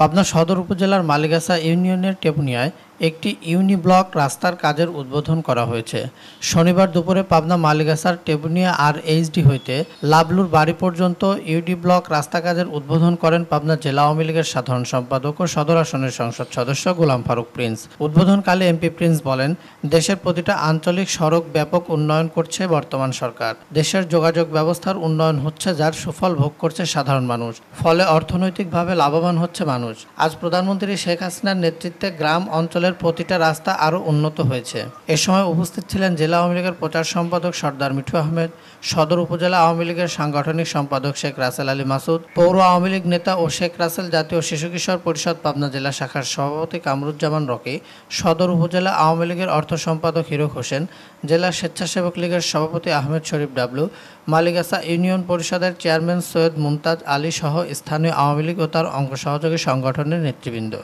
পাবনা সদর উপজেলার মালিগাছা ইউনিয়নের টেপুনিয়ায় একটি ইউনিব্লক রাস্তার কাজের উদ্বোধন করা হয়েছে শনিবার দুপুরে পাবনা মালিগাসার টেবুনিয়া আর এইচডি হইতে লাবলুর বাড়ি পর্যন্ত ইউডি ব্লক রাস্তা কাজের উদ্বোধন করেন পাবনা জেলা আওয়ামী লীগের সাধারণ সম্পাদক ও সদর আসনের সংসদ সদস্য গোলাম ফারুক প্রিন্স উদ্বোধনকালে এমপি প্রিন্স বলেন দেশের প্রতিটা আঞ্চলিক সড়ক ব্যাপক উন্নয়ন করছে বর্তমান সরকার দেশের যোগাযোগ ব্যবস্থার উন্নয়ন হচ্ছে যার সুফল ভোগ করছে সাধারণ মানুষ ফলে অর্থনৈতিকভাবে লাভবান হচ্ছে মানুষ আজ প্রধানমন্ত্রী শেখ হাসিনার নেতৃত্বে গ্রাম অঞ্চলে অঞ্চলের প্রতিটা রাস্তা আরও উন্নত হয়েছে এ সময় উপস্থিত ছিলেন জেলা আওয়ামী লীগের প্রচার সম্পাদক সর্দার মিঠু আহমেদ সদর উপজেলা আওয়ামী লীগের সাংগঠনিক সম্পাদক শেখ রাসেল আলী মাসুদ পৌর আওয়ামী লীগ নেতা ও শেখ রাসেল জাতীয় শিশু কিশোর পরিষদ পাবনা জেলা শাখার সভাপতি কামরুজ্জামান রকি সদর উপজেলা আওয়ামী লীগের অর্থ সম্পাদক হিরক হোসেন জেলা স্বেচ্ছাসেবক লীগের সভাপতি আহমেদ শরীফ ডাবলু মালিগাসা ইউনিয়ন পরিষদের চেয়ারম্যান সৈয়দ মুমতাজ আলী সহ স্থানীয় আওয়ামী লীগ ও তার অঙ্গ সহযোগী সংগঠনের নেতৃবৃন্দ